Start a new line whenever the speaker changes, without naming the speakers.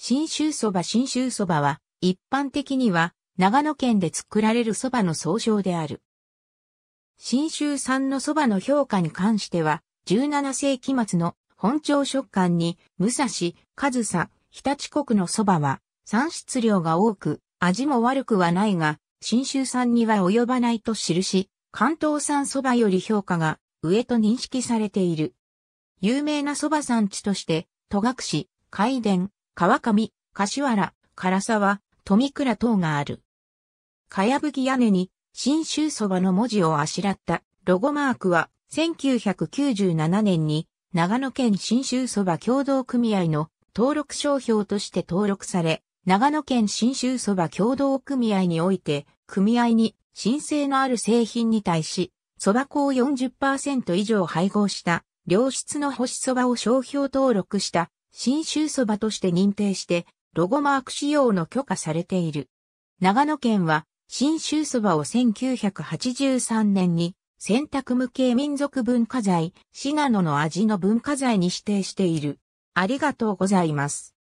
新州蕎麦新州蕎麦は、一般的には、長野県で作られる蕎麦の総称である。新州産の蕎麦の評価に関しては、17世紀末の本町食感に、武蔵、上総、日立国の蕎麦は、産出量が多く、味も悪くはないが、新州産には及ばないと記し、関東産蕎麦より評価が上と認識されている。有名な蕎麦産地として、戸隠、海伝、川上、柏原、唐沢、富倉等がある。かやぶき屋根に、新州そばの文字をあしらったロゴマークは、1997年に、長野県新州そば協同組合の登録商標として登録され、長野県新州そば協同組合において、組合に申請のある製品に対し、そば粉を40%以上配合した良質の干しそばを商標登録した新州そばとして認定して、ロゴマーク使用の許可されている。長野県は、新州そばを1983年に、選択無形民族文化財、信濃の味の文化財に指定している。ありがとうございます。